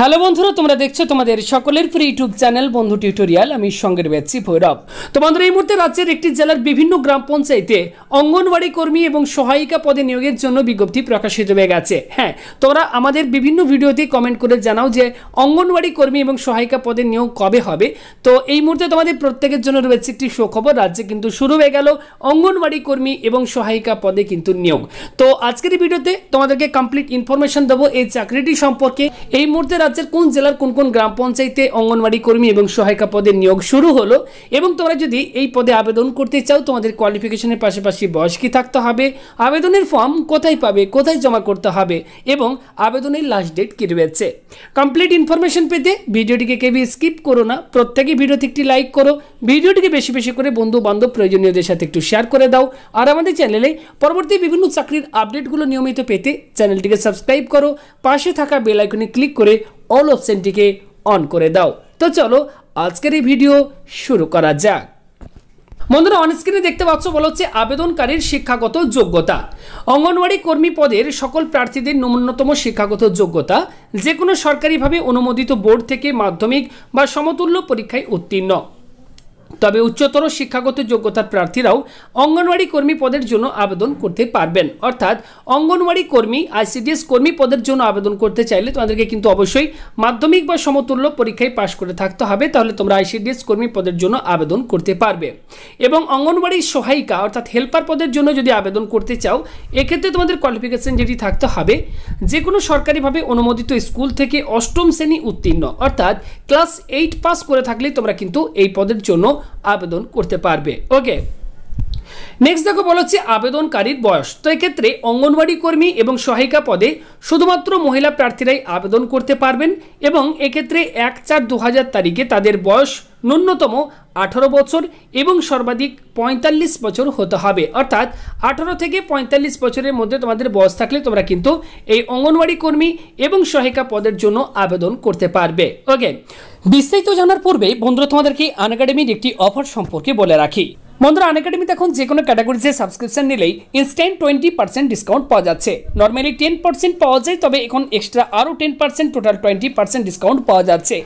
hello বন্ধুরা তোমরা দেখছো তোমাদের সকলের প্রিয় ইউটিউব চ্যানেল বন্ধু টিউটোরিয়াল আমি সঙ্গে রয়েছি ভৈরব তোমাদের এই মুহূর্তে রাজ্যের একটি জেলার বিভিন্ন গ্রাম পঞ্চায়েতে অঙ্গনওয়াড়ি কর্মী এবং সহায়িকা পদে নিয়োগের জন্য বিজ্ঞপ্তি প্রকাশিত হয়ে গেছে হ্যাঁ তোমরা আমাদের বিভিন্ন ভিডিওতে কমেন্ট করে জানাও যে অঙ্গনওয়াড়ি কর্মী এবং সহায়িকা পদে নিয়োগ কবে হবে তো এই মুহূর্তে তোমাদের প্রত্যেকের জন্য রয়েছে একটি সুখবর রাজ্যে কিন্তু শুরু হয়ে গেল অঙ্গনওয়াড়ি কর্মী এবং সহায়িকা পদে কিন্তু নিয়োগ তো আজকের ভিডিওতে তোমাদেরকে কমপ্লিট ইনফরমেশন দেবো এই চাকরিটি সম্পর্কে এই মুহূর্তে রাজ্যের কোন জেলার কোন কোন গ্রাম পঞ্চায়েতে অঙ্গনওয়াড়ি কর্মী এবং সহায়িকা পদের নিয়োগ শুরু হলো এবং তোমরা যদি এই পদে আবেদন করতে চাও তোমাদের কোয়ালিফিকেশনের পাশাপাশি বয়স কি থাকতে হবে আবেদনের ফর্ম কোথায় পাবে কোথায় জমা করতে হবে এবং আবেদনের লাস্ট ডেট কী রয়েছে কমপ্লিট ইনফরমেশন পেতে ভিডিওটিকে কেবি স্কিপ করো না প্রত্যেকে ভিডিওতে একটি লাইক করো ভিডিওটিকে বেশি বেশি করে বন্ধু বান্ধব প্রয়োজনীয়দের সাথে একটু শেয়ার করে দাও আর আমাদের চ্যানেলে পরবর্তী বিভিন্ন চাকরির আপডেটগুলো নিয়মিত পেতে চ্যানেলটিকে সাবস্ক্রাইব করো পাশে থাকা বেল আইকনে ক্লিক করে অল অপশানটিকে অন করে দাও তো চলো আজকের এই ভিডিও শুরু করা যাক বন্ধুরা অনস্ক্রিনে দেখতে পাচ্ছ বলা হচ্ছে আবেদনকারীর শিক্ষাগত যোগ্যতা অঙ্গনওয়াড়ি কর্মী পদের সকল প্রার্থীদের ন্যূনতম শিক্ষাগত যোগ্যতা যে কোনো সরকারিভাবে অনুমোদিত বোর্ড থেকে মাধ্যমিক বা সমতুল্য পরীক্ষায় উত্তীর্ণ তবে উচ্চতর শিক্ষাগত যোগ্যতার প্রার্থীরাও অঙ্গনওয়াড়ি কর্মী পদের জন্য আবেদন করতে পারবেন অর্থাৎ অঙ্গনওয়াড়ি কর্মী আইসিডিএস কর্মী পদের জন্য আবেদন করতে চাইলে তোমাদেরকে কিন্তু অবশ্যই মাধ্যমিক বা সমতুল্য পরীক্ষায় পাশ করে থাকতে হবে তাহলে তোমরা আইসিডিএস কর্মী পদের জন্য আবেদন করতে পারবে এবং অঙ্গনওয়াড়ি সহায়িকা অর্থাৎ হেল্পার পদের জন্য যদি আবেদন করতে চাও এক্ষেত্রে তোমাদের কোয়ালিফিকেশন যেটি থাকতে হবে যে কোনো সরকারিভাবে অনুমোদিত স্কুল থেকে অষ্টম শ্রেণী উত্তীর্ণ অর্থাৎ ক্লাস এইট পাস করে থাকলে তোমরা কিন্তু এই পদের জন্য আবেদন করতে পারবে ওকে নেক্সট দেখো বলা হচ্ছে আবেদনকারীর বয়স তো এক্ষেত্রে অঙ্গনবাড়ি কর্মী এবং সহায়িকা পদে শুধুমাত্র মহিলা প্রার্থীরাই আবেদন করতে পারবেন এবং এক্ষেত্রে এক চার দু তারিখে তাদের বয়স ন্যূনতম আঠারো বছর এবং সর্বাধিক পঁয়তাল্লিশ বছর হতে হবে অর্থাৎ আঠারো থেকে পঁয়তাল্লিশ বছরের মধ্যে তোমাদের বয়স থাকলে তোমরা কিন্তু এই অঙ্গনওয়াড়ি কর্মী এবং সহায়িকা পদের জন্য আবেদন করতে পারবে ওকে বিস্তারিত জানার পূর্বে বন্ধুরা তোমাদেরকে আন একটি অফার সম্পর্কে বলে রাখি বন্ধুরা আনএকাডেমিতে এখন যে কোনো ক্যাটাগরিতে সাবস্ক্রিপশন নিলেই ইনস্ট্যান্ট টোয়েন্টি পার্সেন্ট ডিসকাউন্ট পাওয়া যাচ্ছে নর্মালি টেন পার্সেন্ট পাওয়া যায় তবে এখন এক্সট্রা আরও ten percent total twenty percent discount পাওয়া যাচ্ছে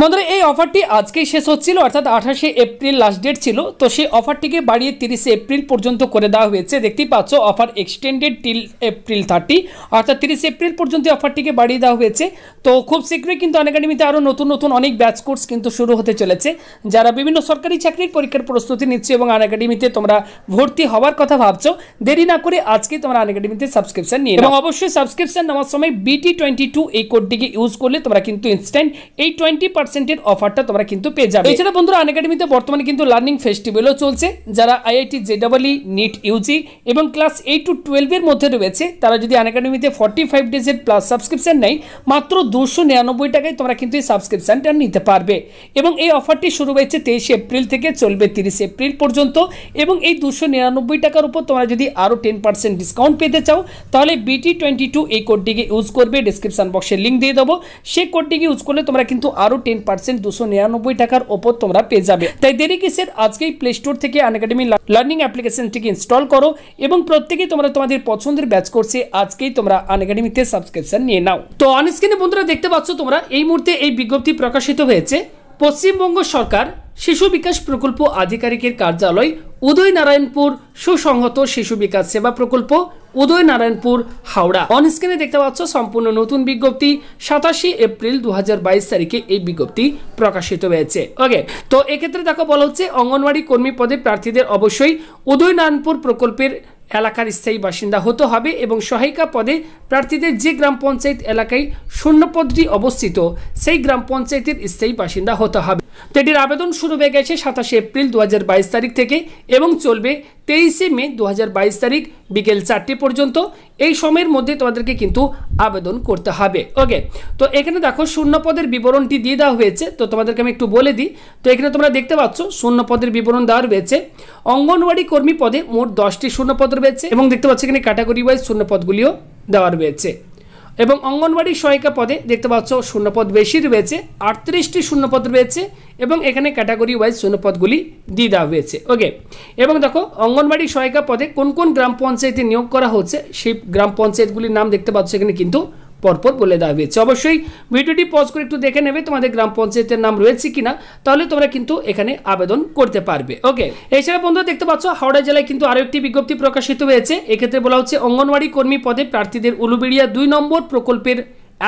বন্ধুরা এই অফারটি আজকেই শেষ হচ্ছিল অর্থাৎ আঠাশে এপ্রিল লাস্ট ডেট ছিল তো সেই অফারটিকে বাড়িয়ে তিরিশে এপ্রিল পর্যন্ত করে দেওয়া হয়েছে দেখতেই পাচ্ছ offer extended till April thirty অর্থাৎ তিরিশে এপ্রিল পর্যন্ত অফারটিকে বাড়িয়ে দেওয়া হয়েছে তো খুব শীঘ্রই কিন্তু আনএকাডেমিতে আরও নতুন নতুন অনেক ব্যাচ কোর্স কিন্তু শুরু হতে চলেছে যারা বিভিন্ন সরকারি চাকরির পরীক্ষার প্রস্তুতি নিচ্ছে এবং আন একাডেমিতে তোমরা ভর্তি হওয়ার কথা ভাবছো দেরি না করে আজকে তোমরা আন একাডেমিতে সাবস্ক্রিপশন নিয়ে এবং অবশ্যই সাবস্ক্রিপশন নেওয়ার সময় বিটি টোয়েন্টি টু এই কোডটিকে ইউজ করলে তোমরা কিন্তু ইনস্ট্যান্ট এই টোয়েন্টি পার্সেন্টের অফারটা তোমরা কিন্তু পেয়ে যাবে এছাড়া বন্ধুরা আন একাডেমিতে বর্তমানে কিন্তু লার্নিং ফেস্টিভ্যালও চলছে যারা আইআইটি জেডাবলি নিট ইউজি এবং ক্লাস এইট টু টুয়েলভের মধ্যে রয়েছে তারা যদি আন একাডেমিতে ফর্টি ফাইভ ডেজের প্লাস সাবস্ক্রিপশন নেয় মাত্র দুশো নিরানব্বই টাকায় তোমরা কিন্তু এই সাবস্ক্রিপশনটা নিতে পারবে এবং এই অফারটি শুরু হয়েছে তেইশে এপ্রিল থেকে চলবে তিরিশে এপ্রিল পর্যন্ত পর্যন্ত এবং এই দুশো নিরানব্বই টাকার উপর তোমরা যদি আরও টেন পার্সেন্ট ডিসকাউন্ট পেতে চাও তাহলে বিটি টোয়েন্টি টু এই কোডটিকে ইউজ করবে ডিসক্রিপশান বক্সে লিঙ্ক দিয়ে দেবো সেই কোডটিকে ইউজ করলে তোমরা কিন্তু আরও টেন পার্সেন্ট দুশো নিরানব্বই টাকার ওপর তোমরা পেয়ে যাবে তাই দেরি কিসের আজকেই প্লে স্টোর থেকে আনএকাডেমি লার্নিং অ্যাপ্লিকেশনটিকে ইনস্টল করো এবং প্রত্যেকেই তোমরা তোমাদের পছন্দের ব্যাচ করছে আজকেই তোমরা আনএকাডেমিতে সাবস্ক্রিপশন নিয়ে নাও তো অনস্ক্রিনে বন্ধুরা দেখতে পাচ্ছ তোমরা এই মুহূর্তে এই বিজ্ঞপ্তি প্রকাশিত হয়েছে পশ্চিমবঙ্গ সরকার শিশু বিকাশ প্রকল্প আধিকারিকের কার্যালয় উদয় নারায়ণপুর সুসংহত শিশু বিকাশ সেবা প্রকল্প উদয় নারায়ণপুর হাওড়া অন স্ক্রিনে দেখতে পাচ্ছ সম্পূর্ণ নতুন বিজ্ঞপ্তি সাতাশি এপ্রিল দু তারিখে এই বিজ্ঞপ্তি প্রকাশিত হয়েছে ওকে তো এক্ষেত্রে দেখো বলা হচ্ছে অঙ্গনওয়াড়ি কর্মী পদে প্রার্থীদের অবশ্যই উদয় নারায়ণপুর প্রকল্পের এলাকার স্থায়ী বাসিন্দা হতে হবে এবং সহায়িকা পদে প্রার্থীদের যে গ্রাম পঞ্চায়েত এলাকায় শূন্যপদটি অবস্থিত সেই গ্রাম পঞ্চায়েতের স্থায়ী বাসিন্দা হতে হবে তো এটির আবেদন শুরু হয়ে গেছে সাতাশে এপ্রিল দু তারিখ থেকে এবং চলবে তেইশে মে দু তারিখ বিকেল চারটে পর্যন্ত এই সময়ের মধ্যে তোমাদেরকে কিন্তু আবেদন করতে হবে ওকে তো এখানে দেখো শূন্যপদের বিবরণটি দিয়ে দেওয়া হয়েছে তো তোমাদেরকে আমি একটু বলে দিই তো এখানে তোমরা দেখতে পাচ্ছ শূন্য পদের বিবরণ দেওয়া রয়েছে অঙ্গনওয়াড়ি কর্মী পদে মোট দশটি শূন্যপদ রয়েছে এবং দেখতে পাচ্ছ এখানে ক্যাটাগরি ওয়াইজ শূন্য পদগুলিও দেওয়া রয়েছে এবং অঙ্গনবাড়ি সহায়িকা পদে দেখতে পাচ্ছ শূন্যপদ বেশি রয়েছে আটত্রিশটি শূন্যপদ রয়েছে এবং এখানে ক্যাটাগরি ওয়াইজ শূন্যপদগুলি দিয়ে দেওয়া হয়েছে ওকে এবং দেখো অঙ্গনবাড়ি সহায়িকা পদে কোন কোন গ্রাম পঞ্চায়েতে নিয়োগ করা হচ্ছে সেই গ্রাম পঞ্চায়েতগুলির নাম দেখতে পাচ্ছ এখানে কিন্তু পরপর বলে দেওয়া হয়েছে অবশ্যই ভিডিওটি পজ করে একটু দেখে নেবে তোমাদের গ্রাম পঞ্চায়েতের নাম রয়েছে কিনা তাহলে তোমরা কিন্তু এখানে আবেদন করতে পারবে ওকে এছাড়া বন্ধুরা দেখতে পাচ্ছ হাওড়া জেলায় কিন্তু আরও একটি বিজ্ঞপ্তি প্রকাশিত হয়েছে এক্ষেত্রে বলা হচ্ছে অঙ্গনওয়াড়ি কর্মী পদে প্রার্থীদের উলুবেড়িয়া দুই নম্বর প্রকল্পের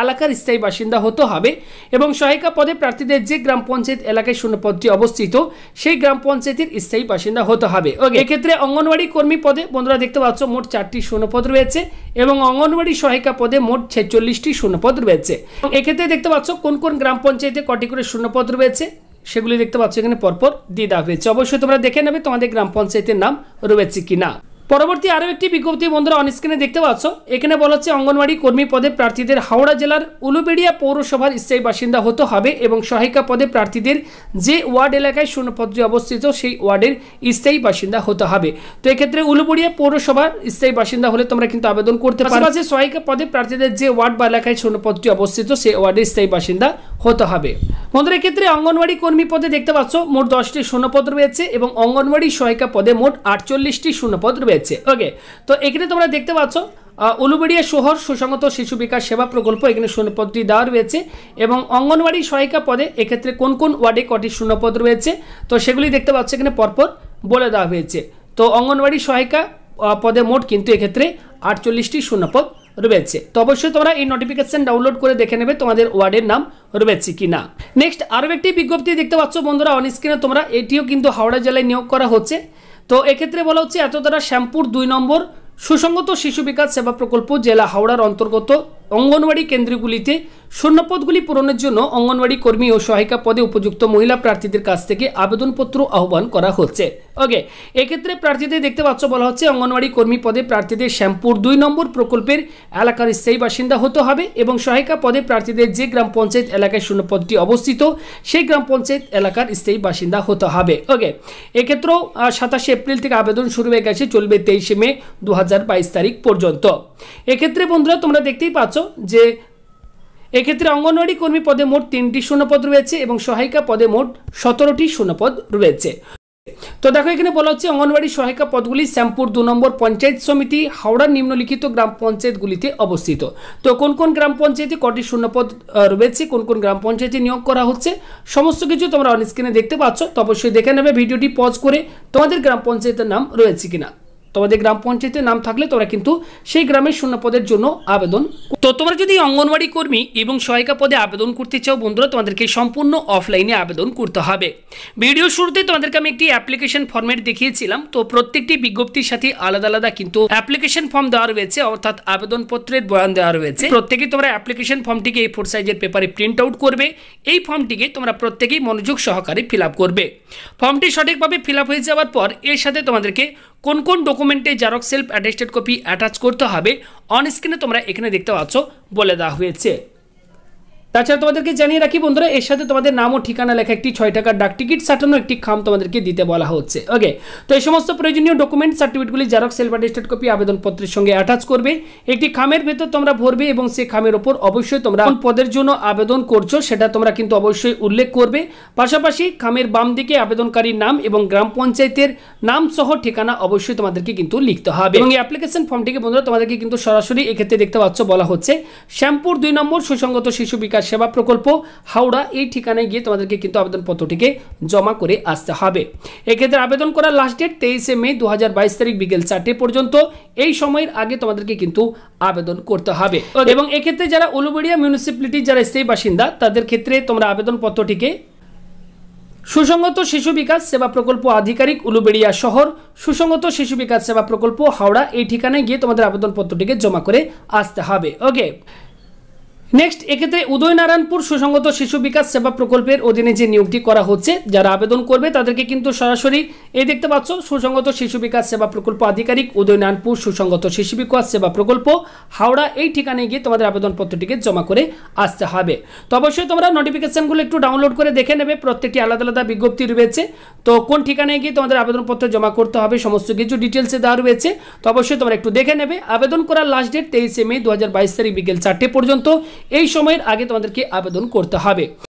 এলাকার স্থায়ী বাসিন্দা হতে হবে এবং সহায়িকা পদে প্রার্থীদের যে গ্রাম পঞ্চায়েত এলাকায় শূন্যপদটি অবস্থিত সেই গ্রাম পঞ্চায়েতের স্থায়ী বাসিন্দা হতে হবে এক্ষেত্রে অঙ্গনওয়াড়ি কর্মী পদে বন্ধুরা দেখতে পাচ্ছ মোট চারটি শূন্যপদ রয়েছে এবং অঙ্গনওয়াড়ি সহায়িকা পদে মোট ছেচল্লিশটি শূন্যপদ রয়েছে এক্ষেত্রে দেখতে পাচ্ছ কোন কোন গ্রাম পঞ্চায়েতে কটি করে শূন্যপদ রয়েছে সেগুলি দেখতে পাচ্ছ এখানে পরপর দিয়ে দেওয়া হয়েছে অবশ্যই তোমরা দেখে নেবে তোমাদের গ্রাম পঞ্চায়েতের নাম রয়েছে কিনা পরবর্তী আরও একটি বিজ্ঞপ্তি বন্ধুরা অনস্ক্রিনে দেখতে পাচ্ছ এখানে বলা হচ্ছে অঙ্গনওয়াড়ি কর্মী পদে প্রার্থীদের হাওড়া জেলার উলুবেড়িয়া পৌরসভার স্থায়ী বাসিন্দা হতে হবে এবং সহায়িকা পদে প্রার্থীদের যে ওয়ার্ড এলাকায় শূন্যপদটি অবস্থিত সেই ওয়ার্ডের স্থায়ী বাসিন্দা হতে হবে তো এক্ষেত্রে উলুবেড়িয়া পৌরসভার স্থায়ী বাসিন্দা হলে তোমরা কিন্তু আবেদন করতে পারো যে সহায়িকা পদে প্রার্থীদের যে ওয়ার্ড বা এলাকায় শূন্যপদটি অবস্থিত সেই ওয়ার্ডের স্থায়ী বাসিন্দা হতে হবে বন্ধুরা ক্ষেত্রে অঙ্গনওয়াড়ি কর্মী পদে দেখতে পাচ্ছ মোট দশটি শূন্যপদ রয়েছে এবং অঙ্গনওয়াড়ি সহায়িকা পদে মোট আটচল্লিশটি শূন্যপদ রয়েছে রয়েছে ওকে তো এখানে তোমরা দেখতে পাচ্ছ উলুবেড়িয়া শহর সুসংগত শিশু বিকাশ সেবা প্রকল্প এখানে শূন্যপদটি দেওয়া রয়েছে এবং অঙ্গনওয়াড়ি সহায়িকা পদে এক্ষেত্রে কোন কোন ওয়ার্ডে কটি শূন্যপদ রয়েছে তো সেগুলি দেখতে পাচ্ছ এখানে পরপর বলে দেওয়া হয়েছে তো অঙ্গনওয়াড়ি সহায়িকা পদে মোট কিন্তু এক্ষেত্রে আটচল্লিশটি শূন্যপদ রয়েছে তো অবশ্যই তোমরা এই নোটিফিকেশন ডাউনলোড করে দেখে নেবে তোমাদের ওয়ার্ডের নাম রয়েছে কি না নেক্সট আরও একটি বিজ্ঞপ্তি দেখতে পাচ্ছ বন্ধুরা অন তোমরা এটিও কিন্তু হাওড়া জেলায় নিয়োগ করা হচ্ছে তো এক্ষেত্রে বলা হচ্ছে এত দ্বারা শ্যাম্পুর দুই নম্বর সুসংগত শিশু বিকাশ সেবা প্রকল্প জেলা হাওড়ার অন্তর্গত অঙ্গনওয়াড়ি কেন্দ্রগুলিতে শূন্যপদগুলি পূরণের জন্য অঙ্গনওয়াড়ি কর্মী ও সহায়িকা পদে উপযুক্ত মহিলা প্রার্থীদের কাছ থেকে আবেদনপত্র আহ্বান করা হচ্ছে ওকে এক্ষেত্রে প্রার্থীদের দেখতে পাচ্ছ বলা হচ্ছে অঙ্গনওয়াড়ি কর্মী পদে প্রার্থীদের শ্যামপুর দুই নম্বর প্রকল্পের এলাকার স্থায়ী বাসিন্দা হতে হবে এবং সহায়িকা পদে প্রার্থীদের যে গ্রাম পঞ্চায়েত এলাকায় শূন্যপদটি অবস্থিত সেই গ্রাম পঞ্চায়েত এলাকার স্থায়ী বাসিন্দা হতে হবে ওকে এক্ষেত্রেও সাতাশে এপ্রিল থেকে আবেদন শুরু হয়ে গেছে চলবে তেইশে মে দু তারিখ পর্যন্ত এক্ষেত্রে বন্ধুরা তোমরা দেখতেই পাচ্ছ পাচ্ছ যে এক্ষেত্রে অঙ্গনওয়াড়ি কর্মী পদে মোট তিনটি শূন্যপদ রয়েছে এবং সহায়িকা পদে মোট সতেরোটি শূন্যপদ রয়েছে তো দেখো এখানে বলা হচ্ছে অঙ্গনওয়াড়ি সহায়িকা পদগুলি শ্যামপুর দু নম্বর পঞ্চায়েত সমিতি হাওড়ার নিম্নলিখিত গ্রাম পঞ্চায়েতগুলিতে অবস্থিত তো কোন কোন গ্রাম পঞ্চায়েতে কটি শূন্যপদ রয়েছে কোন কোন গ্রাম পঞ্চায়েতে নিয়োগ করা হচ্ছে সমস্ত কিছু তোমরা অনস্ক্রিনে দেখতে পাচ্ছ তো অবশ্যই দেখে নেবে ভিডিওটি পজ করে তোমাদের গ্রাম পঞ্চায়েতের নাম রয়েছে কিনা তোমাদের গ্রাম পঞ্চায়েতের নাম থাকলে তোমরা কিন্তু সেই গ্রামের শূন্য পদের জন্য আবেদন তো তোমরা যদি অঙ্গনওয়াড়ি কর্মী এবং সহায়িকা পদে আবেদন করতে চাও বন্ধুরা তোমাদেরকে সম্পূর্ণ অফলাইনে আবেদন করতে হবে ভিডিও শুরুতে তোমাদেরকে আমি একটি অ্যাপ্লিকেশন ফর্মেট দেখিয়েছিলাম তো প্রত্যেকটি বিজ্ঞপ্তির সাথে আলাদা আলাদা কিন্তু অ্যাপ্লিকেশন ফর্ম দেওয়া রয়েছে অর্থাৎ আবেদনপত্রের বয়ান দেওয়া রয়েছে প্রত্যেকে তোমরা অ্যাপ্লিকেশন ফর্মটিকে এই ফোর সাইজের পেপারে প্রিন্ট আউট করবে এই ফর্মটিকে তোমরা প্রত্যেকেই মনোযোগ সহকারে ফিল করবে ফর্মটি সঠিকভাবে ফিল হয়ে যাওয়ার পর এর সাথে তোমাদেরকে কোন কোন ডকুমেন্টে xerox self attested copy attach করতে হবে অন স্ক্রিনে তোমরা এখানে দেখতে পাচ্ছ বলে দেওয়া হয়েছে তাছাড়া তোমাদেরকে জানিয়ে রাখি বন্ধুরা এর সাথে তোমাদের নাম ও ঠিকানা লেখা একটি ছয় টাকার ডাক টিকিট সাটানো একটি খাম তোমাদেরকে দিতে বলা হচ্ছে ওকে তো এই সমস্ত প্রয়োজনীয় ডকুমেন্ট সার্টিফিকেটগুলি জেরক্স সেলফ অ্যাটেস্টেড কপি আবেদনপত্রের সঙ্গে অ্যাটাচ করবে একটি খামের ভেতর তোমরা ভরবে এবং সেই খামের ওপর অবশ্যই তোমরা কোন পদের জন্য আবেদন করছো সেটা তোমরা কিন্তু অবশ্যই উল্লেখ করবে পাশাপাশি খামের বাম দিকে আবেদনকারীর নাম এবং গ্রাম পঞ্চায়েতের নাম সহ ঠিকানা অবশ্যই তোমাদেরকে কিন্তু লিখতে হবে এবং এই অ্যাপ্লিকেশন ফর্মটিকে বন্ধুরা তোমাদেরকে কিন্তু সরাসরি এক্ষেত্রে দেখতে পাচ্ছ বলা হচ্ছে শ্যামপুর দুই নম্বর সুসংগত শিশু বিকাশ সেবা প্রকল্প হাওড়া এই ঠিকানায় গিয়ে তোমাদেরকে কিন্তু আবেদনপত্রটিকে জমা করে আসতে হবে এক্ষেত্রে আবেদন করার লাস্ট ডেট তেইশে মে দু তারিখ বিকেল চারটে পর্যন্ত এই সময়ের আগে তোমাদেরকে কিন্তু আবেদন করতে হবে এবং এক্ষেত্রে যারা উলুবেড়িয়া মিউনিসিপ্যালিটির যারা স্থায়ী বাসিন্দা তাদের ক্ষেত্রে তোমরা আবেদনপত্রটিকে সুসংগত শিশু বিকাশ সেবা প্রকল্প আধিকারিক উলুবেড়িয়া শহর সুসংগত শিশু বিকাশ সেবা প্রকল্প হাওড়া এই ঠিকানায় গিয়ে তোমাদের আবেদনপত্রটিকে জমা করে আসতে হবে ওকে নেক্সট এক্ষেত্রে উদয়নারায়ণপুর সুসংগত শিশু বিকাশ সেবা প্রকল্পের অধীনে যে নিয়োগটি করা হচ্ছে যারা আবেদন করবে তাদেরকে কিন্তু সরাসরি এই দেখতে পাচ্ছ সুসংগত শিশু বিকাশ সেবা প্রকল্প আধিকারিক উদয়নারায়ণপুর সুসংগত শিশু বিকাশ সেবা প্রকল্প হাওড়া এই ঠিকানায় গিয়ে তোমাদের আবেদনপত্রটিকে জমা করে আসতে হবে তো অবশ্যই তোমরা নোটিফিকেশানগুলো একটু ডাউনলোড করে দেখে নেবে প্রত্যেকটি আলাদা আলাদা বিজ্ঞপ্তি রয়েছে তো কোন ঠিকানায় গিয়ে তোমাদের আবেদনপত্র জমা করতে হবে সমস্ত কিছু ডিটেলসে দেওয়া রয়েছে তো অবশ্যই তোমরা একটু দেখে নেবে আবেদন করার লাস্ট ডেট তেইশে মে দু হাজার বাইশ তারিখ বিকেল চারটে পর্যন্ত এই সময়ের আগে তোমাদেরকে আবেদন করতে হবে